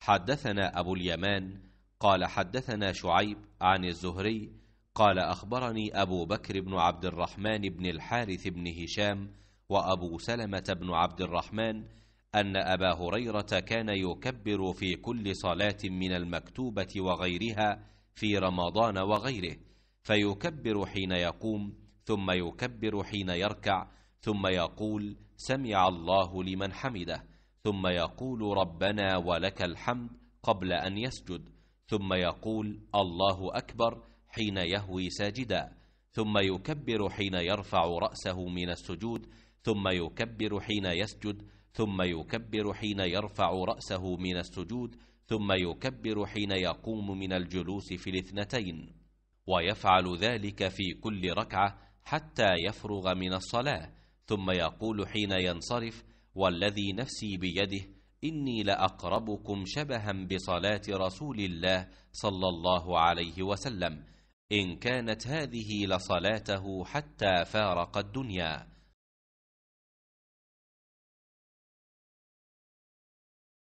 حدثنا أبو اليمان قال حدثنا شعيب عن الزهري قال أخبرني أبو بكر بن عبد الرحمن بن الحارث بن هشام وأبو سلمة بن عبد الرحمن أن أبا هريرة كان يكبر في كل صلاة من المكتوبة وغيرها في رمضان وغيره فيكبر حين يقوم ثم يكبر حين يركع ثم يقول سمع الله لمن حمده ثم يقول ربنا ولك الحمد قبل ان يسجد ثم يقول الله اكبر حين يهوي ساجدا ثم يكبر حين يرفع راسه من السجود ثم يكبر حين يسجد ثم يكبر حين يرفع راسه من السجود ثم يكبر حين يقوم من الجلوس في الاثنتين ويفعل ذلك في كل ركعه حتى يفرغ من الصلاه ثم يقول حين ينصرف والذي نفسي بيده إني لأقربكم شبها بصلاة رسول الله صلى الله عليه وسلم إن كانت هذه لصلاته حتى فارق الدنيا